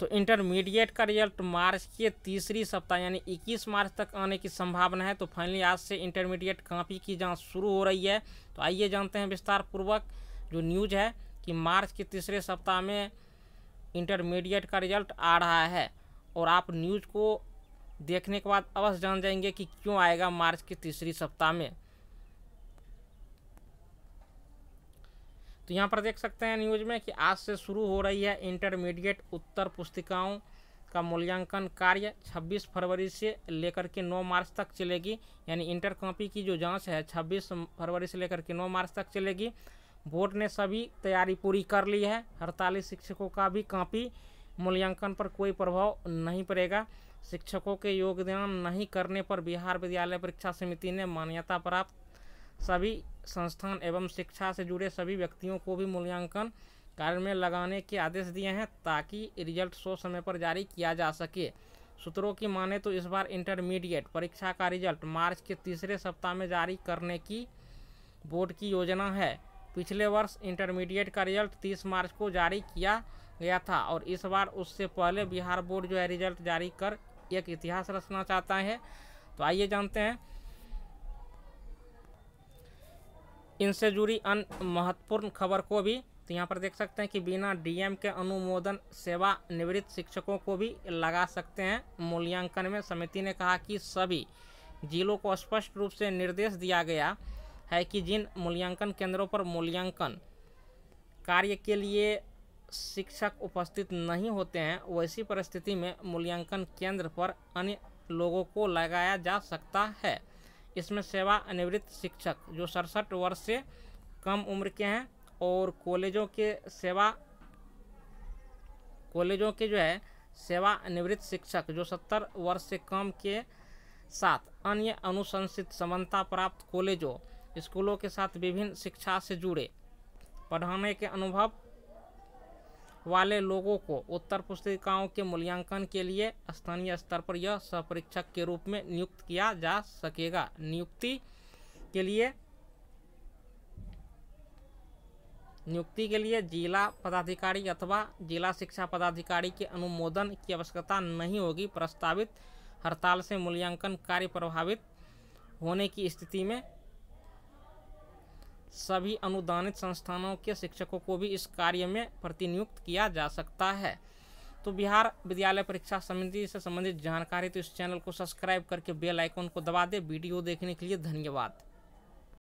तो इंटरमीडिएट का रिजल्ट मार्च के तीसरी सप्ताह यानी 21 मार्च तक आने की संभावना है तो फाइनली आज से इंटरमीडिएट कापी की जांच शुरू हो रही है तो आइए जानते हैं विस्तार पूर्वक जो न्यूज है कि मार्च के तीसरे सप्ताह में इंटरमीडिएट का रिजल्ट आ रहा है और आप न्यूज को देखने के बाद अवश्य जान जाएंगे कि क्यों आएगा मार्च के तीसरी सप्ताह में तो यहाँ पर देख सकते हैं न्यूज में कि आज से शुरू हो रही है इंटरमीडिएट उत्तर पुस्तिकाओं का मूल्यांकन कार्य 26 फरवरी से लेकर के 9 मार्च तक चलेगी यानी इंटर कॉपी की जो जांच है 26 फरवरी से लेकर के 9 मार्च तक चलेगी बोर्ड ने सभी तैयारी पूरी कर ली है हड़तालीस शिक्षकों का भी कॉपी मूल्यांकन पर कोई प्रभाव नहीं पड़ेगा शिक्षकों के योगदान नहीं करने पर बिहार विद्यालय परीक्षा समिति ने मान्यता प्राप्त सभी संस्थान एवं शिक्षा से जुड़े सभी व्यक्तियों को भी मूल्यांकन कार्य में लगाने के आदेश दिए हैं ताकि रिजल्ट सो समय पर जारी किया जा सके सूत्रों की माने तो इस बार इंटरमीडिएट परीक्षा का रिजल्ट मार्च के तीसरे सप्ताह में जारी करने की बोर्ड की योजना है पिछले वर्ष इंटरमीडिएट का रिजल्ट 30 मार्च को जारी किया गया था और इस बार उससे पहले बिहार बोर्ड जो है रिजल्ट जारी कर एक इतिहास रचना चाहता है तो आइए जानते हैं इनसे जुड़ी अन्य महत्वपूर्ण खबर को भी तो यहाँ पर देख सकते हैं कि बिना डीएम के अनुमोदन सेवा निवृत्त शिक्षकों को भी लगा सकते हैं मूल्यांकन में समिति ने कहा कि सभी जिलों को स्पष्ट रूप से निर्देश दिया गया है कि जिन मूल्यांकन केंद्रों पर मूल्यांकन कार्य के लिए शिक्षक उपस्थित नहीं होते हैं वैसी परिस्थिति में मूल्यांकन केंद्र पर अन्य लोगों को लगाया जा सकता है इसमें सेवानिवृत्त शिक्षक जो सड़सठ वर्ष से कम उम्र के हैं और कॉलेजों के सेवा कॉलेजों के जो है सेवानिवृत्त शिक्षक जो सत्तर वर्ष से कम के साथ अन्य अनुशंसित समानता प्राप्त कॉलेजों स्कूलों के साथ विभिन्न शिक्षा से जुड़े पढ़ाने के अनुभव वाले लोगों को उत्तर पुस्तिकाओं के मूल्यांकन के लिए स्थानीय स्तर पर यह सपरीक्षक के रूप में नियुक्त किया जा सकेगा नियुक्ति के लिए नियुक्ति के लिए जिला पदाधिकारी अथवा जिला शिक्षा पदाधिकारी के अनुमोदन की आवश्यकता नहीं होगी प्रस्तावित हड़ताल से मूल्यांकन कार्य प्रभावित होने की स्थिति में सभी अनुदानित संस्थानों के शिक्षकों को भी इस कार्य में प्रतिनियुक्त किया जा सकता है तो बिहार विद्यालय परीक्षा समिति से संबंधित जानकारी तो इस चैनल को सब्सक्राइब करके बेल आइकन को दबा दें वीडियो देखने के लिए धन्यवाद